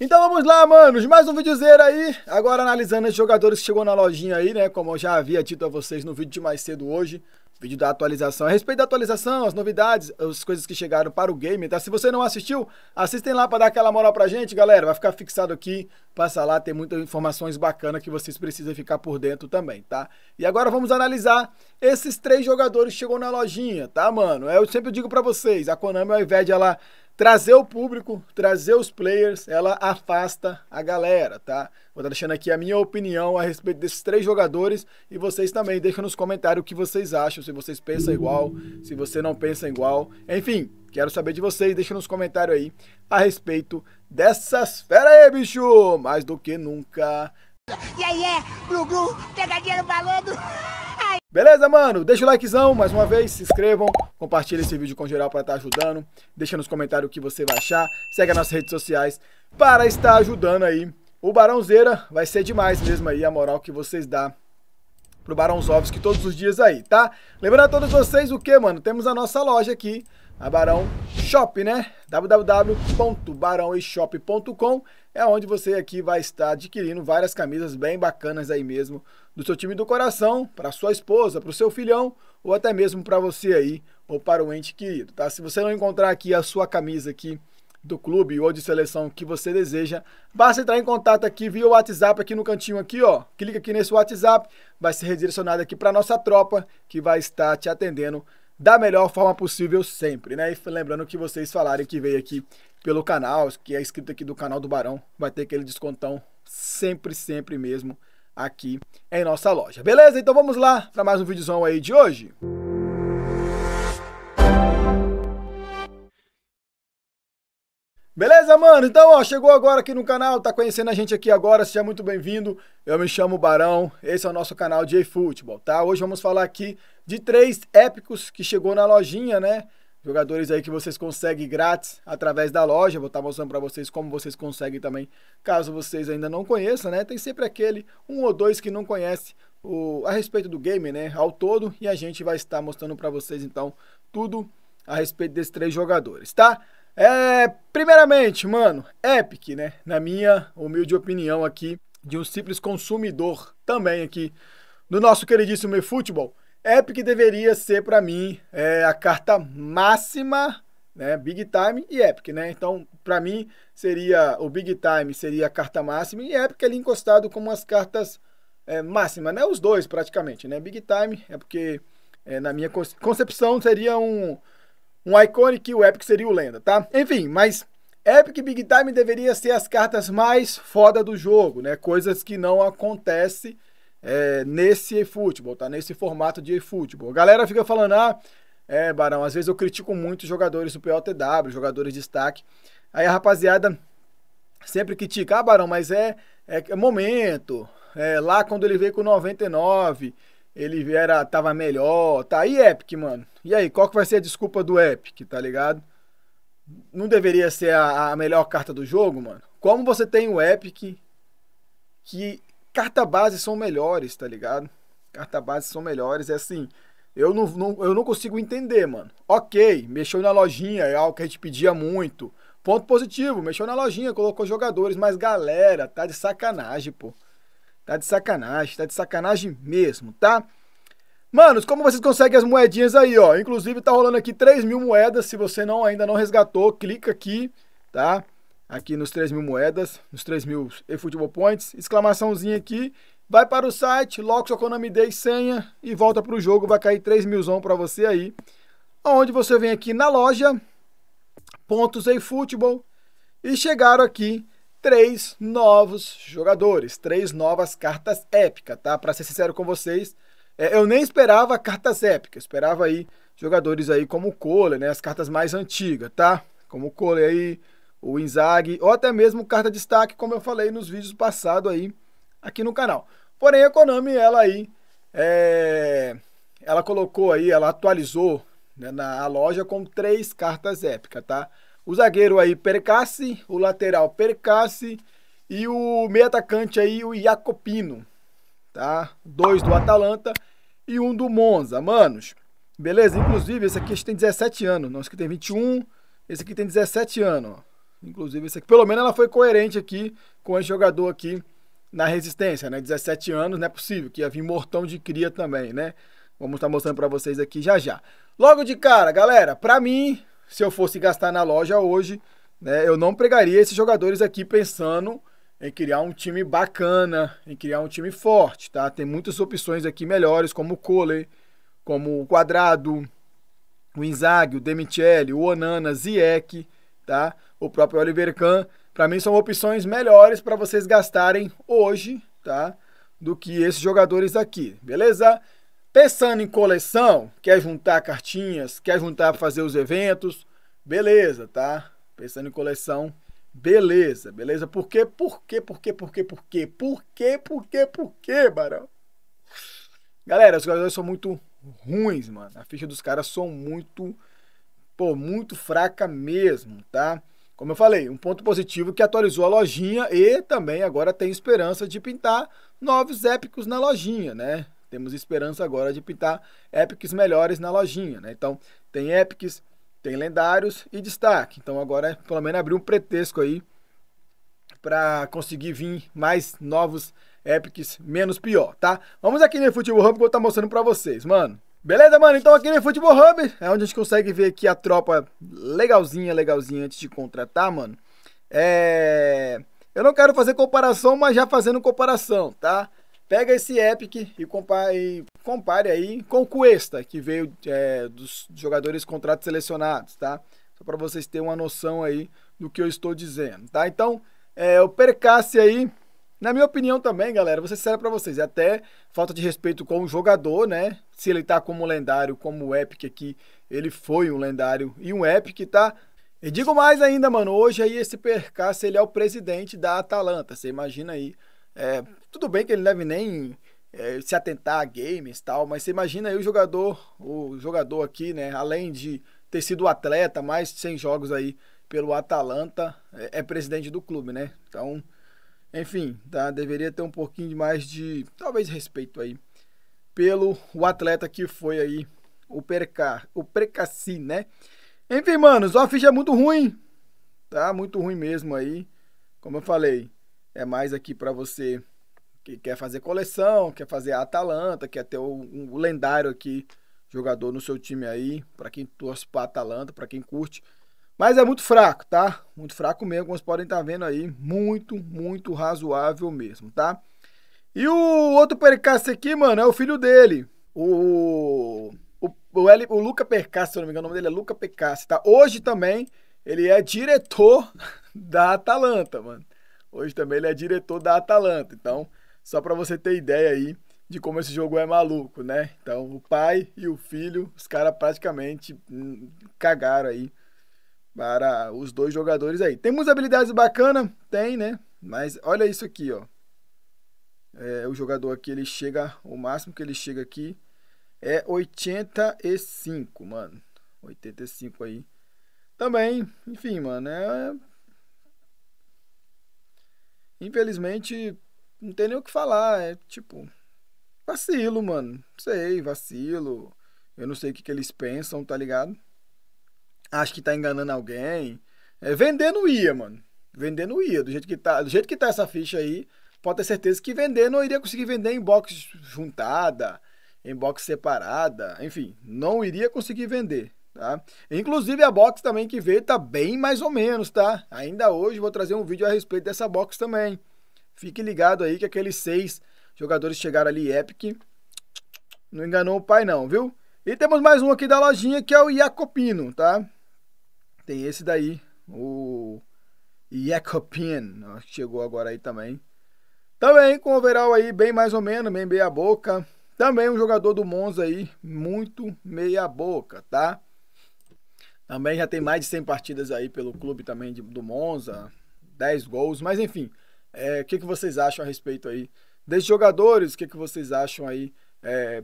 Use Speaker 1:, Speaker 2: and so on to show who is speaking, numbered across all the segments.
Speaker 1: Então vamos lá, manos, mais um videozinho aí, agora analisando os jogadores que chegou na lojinha aí, né, como eu já havia dito a vocês no vídeo de mais cedo hoje, vídeo da atualização. A respeito da atualização, as novidades, as coisas que chegaram para o game, tá? Se você não assistiu, assistem lá para dar aquela moral pra gente, galera, vai ficar fixado aqui, passa lá, tem muitas informações bacanas que vocês precisam ficar por dentro também, tá? E agora vamos analisar esses três jogadores que chegou na lojinha, tá, mano? Eu sempre digo para vocês, a Konami ao invés de ela Trazer o público, trazer os players, ela afasta a galera, tá? Vou estar deixando aqui a minha opinião a respeito desses três jogadores e vocês também Deixa nos comentários o que vocês acham, se vocês pensam igual, se você não pensa igual. Enfim, quero saber de vocês, deixa nos comentários aí a respeito dessas feras, aí, bicho! Mais do que nunca. E aí, é, glu, glu, pegadinha no balão Beleza, mano? Deixa o likezão mais uma vez, se inscrevam, compartilhem esse vídeo com geral para estar tá ajudando. Deixa nos comentários o que você vai achar. Segue as nossas redes sociais para estar ajudando aí. O Barãozeira vai ser demais mesmo aí a moral que vocês dão pro Barãozovski todos os dias aí, tá? Lembrando a todos vocês o que, mano? Temos a nossa loja aqui, a Barão Shop, né? www.barãoeshop.com é onde você aqui vai estar adquirindo várias camisas bem bacanas aí mesmo do seu time do coração, para sua esposa, para o seu filhão ou até mesmo para você aí ou para o ente querido, tá? Se você não encontrar aqui a sua camisa aqui do clube ou de seleção que você deseja, basta entrar em contato aqui via WhatsApp aqui no cantinho aqui, ó. Clica aqui nesse WhatsApp, vai ser redirecionado aqui para nossa tropa que vai estar te atendendo da melhor forma possível sempre, né? E lembrando que vocês falarem que veio aqui pelo canal, que é inscrito aqui do canal do Barão, vai ter aquele descontão sempre, sempre mesmo aqui em nossa loja. Beleza? Então vamos lá para mais um videozão aí de hoje. Beleza, mano? Então, ó, chegou agora aqui no canal, tá conhecendo a gente aqui agora, seja muito bem-vindo. Eu me chamo Barão, esse é o nosso canal de eFootball, tá? Hoje vamos falar aqui de três épicos que chegou na lojinha, né? Jogadores aí que vocês conseguem grátis através da loja. Vou estar tá mostrando para vocês como vocês conseguem também, caso vocês ainda não conheçam, né? Tem sempre aquele um ou dois que não conhece o, a respeito do game, né? Ao todo, e a gente vai estar mostrando para vocês, então, tudo a respeito desses três jogadores, tá? É, primeiramente, mano, Epic, né? Na minha humilde opinião aqui, de um simples consumidor também aqui do nosso queridíssimo eFootball, Epic deveria ser para mim é, a carta máxima, né? Big Time e Epic, né? Então, para mim seria o Big Time seria a carta máxima e Epic ali encostado como as cartas é, máximas, né? Os dois praticamente, né? Big Time é porque é, na minha concepção seria um um Iconic e o Epic seria o Lenda, tá? Enfim, mas Epic Big Time deveria ser as cartas mais foda do jogo, né? Coisas que não acontecem é, nesse eFootball, tá? Nesse formato de eFootball. A galera fica falando, ah, é, Barão, às vezes eu critico muito jogadores do POTW, jogadores de destaque. Aí a rapaziada sempre critica, ah, Barão, mas é, é, é momento. É, lá quando ele veio com 99, ele era, tava melhor, tá? E Epic, mano? E aí, qual que vai ser a desculpa do Epic, tá ligado? Não deveria ser a, a melhor carta do jogo, mano? Como você tem o Epic, que carta base são melhores, tá ligado? Carta base são melhores, é assim, eu não, não, eu não consigo entender, mano. Ok, mexeu na lojinha, é algo que a gente pedia muito. Ponto positivo, mexeu na lojinha, colocou jogadores, mas galera, tá de sacanagem, pô. Tá de sacanagem, tá de sacanagem mesmo, tá? Manos, como vocês conseguem as moedinhas aí, ó? Inclusive tá rolando aqui 3 mil moedas, se você não ainda não resgatou, clica aqui, tá? Aqui nos 3 mil moedas, nos 3 mil eFootball Points, exclamaçãozinha aqui, vai para o site, logo sua nome e senha e volta para o jogo, vai cair 3 milzão para você aí. Onde você vem aqui na loja, pontos eFootball, e chegaram aqui três novos jogadores, três novas cartas épicas, tá? Para ser sincero com vocês, é, eu nem esperava cartas épicas, esperava aí jogadores aí como o Cole, né? As cartas mais antigas, tá? Como o Cole aí, o Inzaghi, ou até mesmo carta destaque, como eu falei nos vídeos passados aí, aqui no canal. Porém, a Konami, ela aí, é... ela colocou aí, ela atualizou né, na loja com três cartas épicas, tá? O zagueiro aí, Percassi, o lateral, Percassi e o meio atacante aí, o Jacopino, tá? Dois do Atalanta e um do Monza, manos. Beleza? Inclusive, esse aqui tem 17 anos, não, esse aqui tem 21, esse aqui tem 17 anos, ó. Inclusive, esse aqui, pelo menos ela foi coerente aqui com esse jogador aqui na resistência, né? 17 anos, não é possível que ia vir mortão de cria também, né? Vamos estar tá mostrando para vocês aqui já já. Logo de cara, galera, para mim, se eu fosse gastar na loja hoje, né, eu não pregaria esses jogadores aqui pensando em criar um time bacana, em criar um time forte, tá? Tem muitas opções aqui melhores, como o Cole, como o Quadrado, o Inzaghi, o Demichele, o Onana, Ziek, tá? O próprio Oliver Kahn. Para mim são opções melhores para vocês gastarem hoje, tá? Do que esses jogadores aqui, beleza? Pensando em coleção, quer juntar cartinhas, quer juntar para fazer os eventos, beleza, tá? Pensando em coleção, beleza, beleza. Por quê? Por quê? Por quê? Por quê? Por quê? Por quê? Por quê? Por quê, Barão? Galera, os jogadores são muito ruins, mano. A ficha dos caras são muito, pô, muito fraca mesmo, tá? Como eu falei, um ponto positivo que atualizou a lojinha e também agora tem esperança de pintar novos épicos na lojinha, né? Temos esperança agora de pintar epics melhores na lojinha, né? Então, tem epics, tem lendários e destaque. Então, agora, pelo menos, abriu um pretexto aí para conseguir vir mais novos epics menos pior, tá? Vamos aqui no Futebol Hub que eu vou estar tá mostrando para vocês, mano. Beleza, mano? Então aqui no Futebol Hub é onde a gente consegue ver aqui a tropa legalzinha, legalzinha antes de contratar, mano. É... Eu não quero fazer comparação, mas já fazendo comparação, tá? Pega esse Epic e compare, compare aí com o Cuesta, que veio é, dos jogadores contratos selecionados, tá? Só para vocês terem uma noção aí do que eu estou dizendo, tá? Então, é, o Percasse aí, na minha opinião também, galera, vou ser para vocês, é até falta de respeito com o jogador, né? Se ele tá como lendário, como o Epic aqui, ele foi um lendário e um Epic, tá? E digo mais ainda, mano, hoje aí esse Percasse, ele é o presidente da Atalanta, você imagina aí é, tudo bem que ele deve nem é, se atentar a games e tal, mas você imagina aí o jogador, o jogador aqui, né? Além de ter sido atleta, mais de 100 jogos aí pelo Atalanta, é, é presidente do clube, né? Então, enfim, tá? deveria ter um pouquinho mais de, talvez, respeito aí pelo o atleta que foi aí o Percar, o Precaci, né? Enfim, mano, o ficha é muito ruim, tá? Muito ruim mesmo aí, como eu falei. É mais aqui para você que quer fazer coleção, quer fazer a Atalanta, quer ter um, lendário aqui jogador no seu time aí, para quem torce para Atalanta, para quem curte. Mas é muito fraco, tá? Muito fraco mesmo, como vocês podem estar tá vendo aí, muito, muito razoável mesmo, tá? E o outro Percassi aqui, mano, é o filho dele, o o, o, L, o Luca Percassi, se eu não me engano, o nome dele é Luca Percassi, tá? Hoje também ele é diretor da Atalanta, mano. Hoje também ele é diretor da Atalanta. Então, só para você ter ideia aí de como esse jogo é maluco, né? Então, o pai e o filho, os caras praticamente hum, cagaram aí para os dois jogadores aí. Temos habilidades bacanas? Tem, né? Mas olha isso aqui, ó. É, o jogador aqui, ele chega, o máximo que ele chega aqui é 85, mano. 85 aí. Também, enfim, mano, é infelizmente, não tem nem o que falar. É tipo, vacilo, mano. Não sei, vacilo. Eu não sei o que, que eles pensam, tá ligado? Acho que tá enganando alguém. É, vendendo ia, mano. Vendendo ia. Do jeito, que tá, do jeito que tá essa ficha aí, pode ter certeza que vender não iria conseguir vender em box juntada, em box separada. Enfim, não iria conseguir vender. Tá? Inclusive a box também que veio tá bem mais ou menos, tá? Ainda hoje vou trazer um vídeo a respeito dessa box também. Fique ligado aí que aqueles seis jogadores chegaram ali Epic. Não enganou o pai não, viu? E temos mais um aqui da lojinha que é o Iacopino, tá? Tem esse daí, o Iacopino, que chegou agora aí também. Também com o overall aí bem mais ou menos, bem meia boca. Também um jogador do Monza aí, muito meia boca, tá? Também já tem mais de 100 partidas aí pelo clube também de, do Monza, 10 gols, mas enfim, é, o que, que vocês acham a respeito aí desses jogadores? O que, que vocês acham aí? É,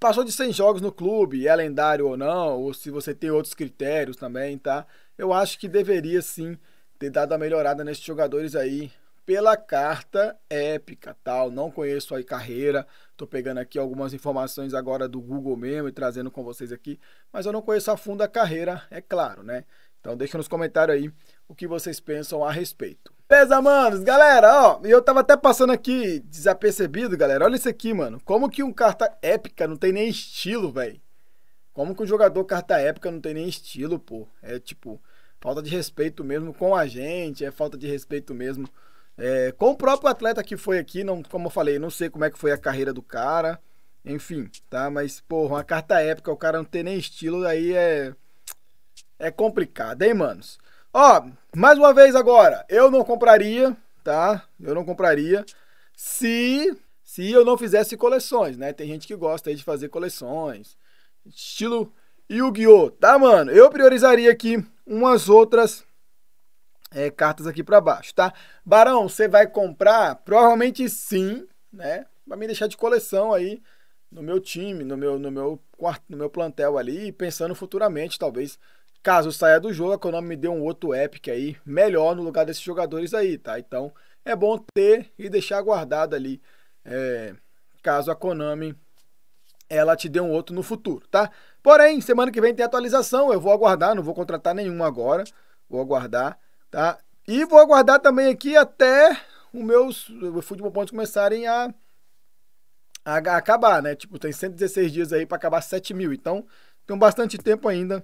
Speaker 1: passou de 100 jogos no clube, é lendário ou não, ou se você tem outros critérios também, tá? Eu acho que deveria sim ter dado a melhorada nesses jogadores aí pela carta épica, tal. Não conheço a carreira, estou pegando aqui algumas informações agora do Google mesmo e trazendo com vocês aqui, mas eu não conheço a fundo a carreira, é claro, né? Então deixa nos comentários aí o que vocês pensam a respeito. Beleza, manos? Galera, ó, eu tava até passando aqui desapercebido, galera. Olha isso aqui, mano. Como que um carta épica não tem nem estilo, velho? Como que um jogador carta épica não tem nem estilo, pô? É tipo, falta de respeito mesmo com a gente, é falta de respeito mesmo é, com o próprio atleta que foi aqui, não, como eu falei, não sei como é que foi a carreira do cara, enfim, tá? Mas, porra, uma carta épica, o cara não tem nem estilo, aí é. É complicado, hein, manos? Ó, mais uma vez agora, eu não compraria, tá? Eu não compraria se. Se eu não fizesse coleções, né? Tem gente que gosta aí de fazer coleções. Estilo Yu-Gi-Oh! Tá, mano? Eu priorizaria aqui umas outras é, cartas aqui para baixo, tá? Barão, você vai comprar? Provavelmente sim, né? Vai me deixar de coleção aí no meu time, no meu, no meu, no meu plantel ali, pensando futuramente, talvez, caso saia do jogo, a Konami me dê um outro Epic aí, melhor no lugar desses jogadores aí, tá? Então, é bom ter e deixar guardado ali, é, caso a Konami ela te dê um outro no futuro, tá? Porém, semana que vem tem atualização, eu vou aguardar, não vou contratar nenhuma agora, vou aguardar. Tá? E vou aguardar também aqui até os meus futebol pontos começarem a, a, a acabar, né? Tipo, tem 116 dias aí para acabar 7 mil. Então, tem bastante tempo ainda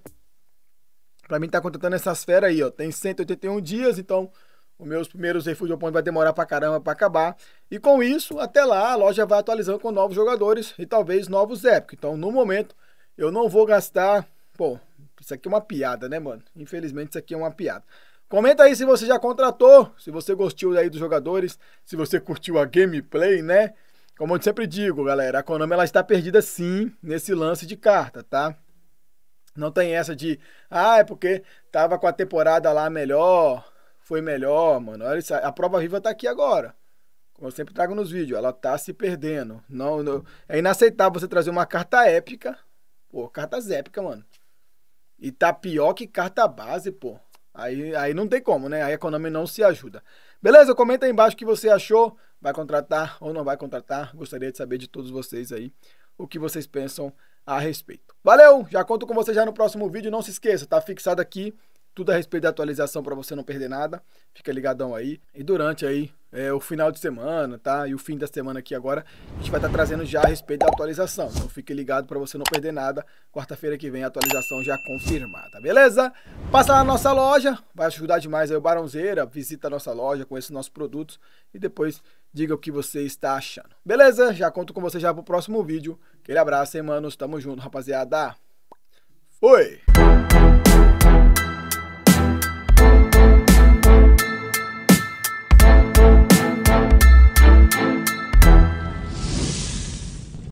Speaker 1: para mim estar tá contratando essas feras aí, ó. Tem 181 dias, então os meus primeiros futebol pontos vai demorar para caramba para acabar. E com isso, até lá, a loja vai atualizando com novos jogadores e talvez novos épicos. Então, no momento, eu não vou gastar. Pô, isso aqui é uma piada, né, mano? Infelizmente, isso aqui é uma piada. Comenta aí se você já contratou, se você gostou aí dos jogadores, se você curtiu a gameplay, né? Como eu sempre digo, galera, a Konami ela está perdida sim nesse lance de carta, tá? Não tem essa de, ah, é porque tava com a temporada lá melhor, foi melhor, mano. Olha isso, a prova viva tá aqui agora. Como eu sempre trago nos vídeos, ela tá se perdendo. Não, não é inaceitável você trazer uma carta épica. Pô, cartas épicas, mano. E tá pior que carta base, pô. Aí, aí não tem como, né? Aí a Konami não se ajuda. Beleza? Comenta aí embaixo o que você achou. Vai contratar ou não vai contratar? Gostaria de saber de todos vocês aí o que vocês pensam a respeito. Valeu! Já conto com você já no próximo vídeo. Não se esqueça, tá fixado aqui tudo a respeito da atualização para você não perder nada. Fica ligadão aí. E durante aí é, o final de semana, tá? E o fim da semana aqui agora, a gente vai estar tá trazendo já a respeito da atualização. Então fique ligado para você não perder nada. Quarta-feira que vem a atualização já confirmada, beleza? Passa lá na nossa loja, vai ajudar demais aí o Barãozeira. Visita a nossa loja, com esses nossos produtos e depois diga o que você está achando. Beleza? Já conto com você já pro próximo vídeo. Aquele abraço, hein, manos? Tamo junto, rapaziada. Fui!